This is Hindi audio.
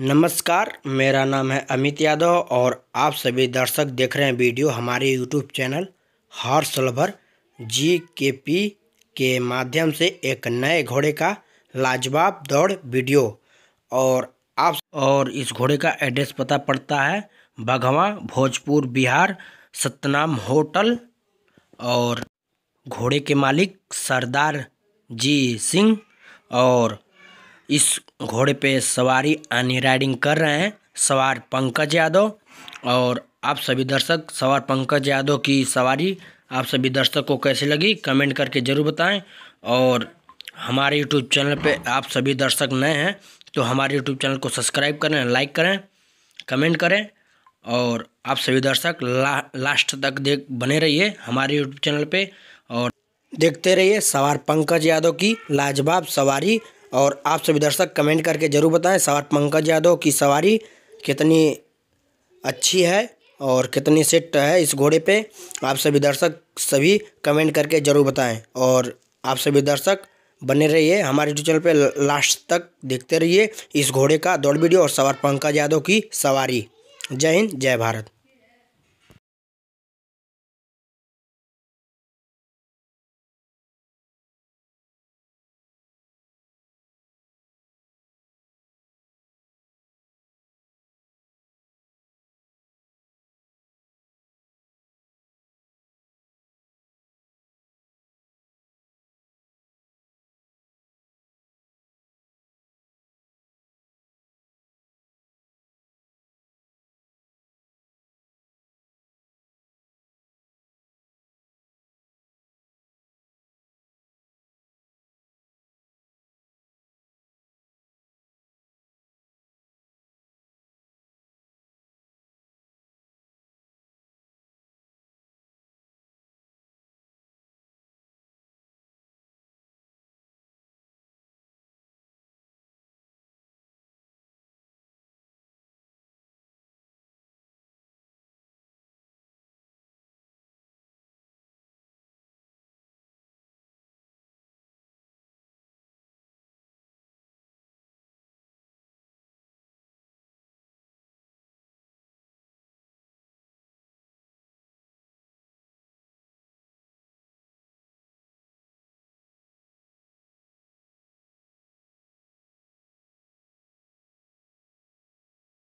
नमस्कार मेरा नाम है अमित यादव और आप सभी दर्शक देख रहे हैं वीडियो हमारे यूट्यूब चैनल सलभर जी के पी के माध्यम से एक नए घोड़े का लाजवाब दौड़ वीडियो और आप और इस घोड़े का एड्रेस पता पड़ता है भगवा भोजपुर बिहार सतनाम होटल और घोड़े के मालिक सरदार जी सिंह और इस घोड़े पे सवारी यानी राइडिंग कर रहे हैं सवार पंकज यादव और आप सभी दर्शक सवार पंकज यादव की सवारी आप सभी दर्शक को कैसे लगी कमेंट करके ज़रूर बताएं और हमारे यूट्यूब चैनल पे आप सभी दर्शक नए हैं तो हमारे यूट्यूब चैनल को सब्सक्राइब करें लाइक करें कमेंट करें और आप सभी दर्शक ला, लास्ट तक देख बने रहिए हमारे यूट्यूब चैनल पर और देखते रहिए सवार पंकज यादव की लाजवाब सवारी और आप सभी दर्शक कमेंट करके ज़रूर बताएं सवार पंकज यादव की सवारी कितनी अच्छी है और कितनी सेट है इस घोड़े पे आप सभी दर्शक सभी कमेंट करके ज़रूर बताएं और आप सभी दर्शक बने रहिए हमारे यूट्यूब चैनल पे लास्ट तक देखते रहिए इस घोड़े का दौड़ वीडियो और सवार पंकज यादव की सवारी जय हिंद जय भारत